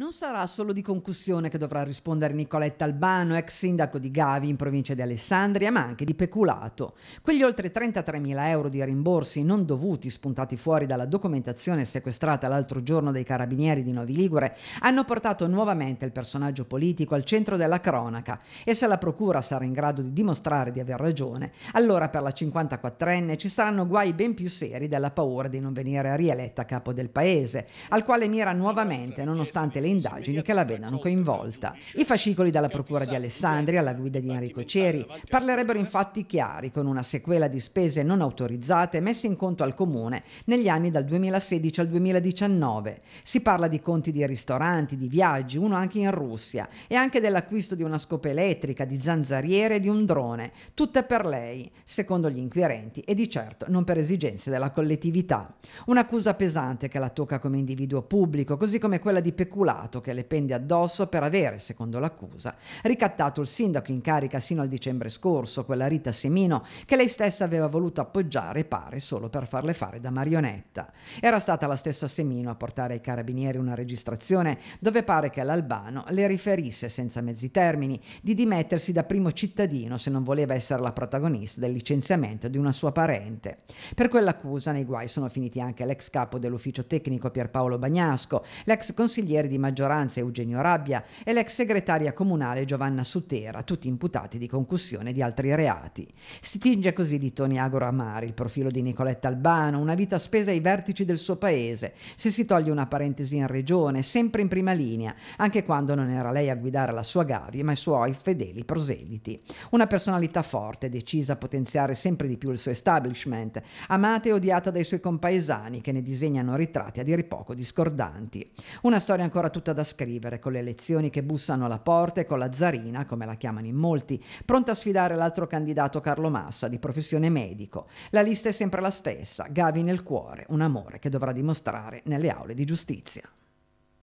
Non sarà solo di concussione che dovrà rispondere Nicoletta Albano, ex sindaco di Gavi in provincia di Alessandria, ma anche di peculato. Quegli oltre 33.000 euro di rimborsi non dovuti, spuntati fuori dalla documentazione sequestrata l'altro giorno dai carabinieri di Novi Ligure, hanno portato nuovamente il personaggio politico al centro della cronaca e se la procura sarà in grado di dimostrare di aver ragione, allora per la 54enne ci saranno guai ben più seri della paura di non venire rieletta capo del paese, al quale mira nuovamente, nonostante le indagini che la vedano coinvolta. I fascicoli dalla Procura di Alessandria alla guida di Enrico Ceri parlerebbero infatti chiari con una sequela di spese non autorizzate messe in conto al Comune negli anni dal 2016 al 2019. Si parla di conti di ristoranti, di viaggi, uno anche in Russia, e anche dell'acquisto di una scopa elettrica, di zanzariere e di un drone, tutte per lei, secondo gli inquirenti, e di certo non per esigenze della collettività. Un'accusa pesante che la tocca come individuo pubblico, così come quella di peculare articolato che le pende addosso per avere, secondo l'accusa, ricattato il sindaco in carica sino al dicembre scorso, quella Rita Semino, che lei stessa aveva voluto appoggiare, pare, solo per farle fare da marionetta. Era stata la stessa Semino a portare ai carabinieri una registrazione dove pare che l'Albano le riferisse, senza mezzi termini, di dimettersi da primo cittadino se non voleva essere la protagonista del licenziamento di una sua parente. Per quell'accusa nei guai sono finiti anche l'ex capo dell'ufficio tecnico Pierpaolo Bagnasco, l'ex consigliere di maggioranza Eugenio Rabbia e l'ex segretaria comunale Giovanna Sutera, tutti imputati di concussione di altri reati. Si tinge così di Toni agro Amari il profilo di Nicoletta Albano, una vita spesa ai vertici del suo paese, se si toglie una parentesi in regione, sempre in prima linea, anche quando non era lei a guidare la sua Gavi, ma i suoi fedeli proseliti. Una personalità forte, decisa a potenziare sempre di più il suo establishment, amata e odiata dai suoi compaesani che ne disegnano ritratti a dir poco discordanti. Una storia ancora tutta da scrivere, con le elezioni che bussano alla porta e con la zarina, come la chiamano in molti, pronta a sfidare l'altro candidato Carlo Massa, di professione medico. La lista è sempre la stessa, Gavi nel cuore, un amore che dovrà dimostrare nelle aule di giustizia.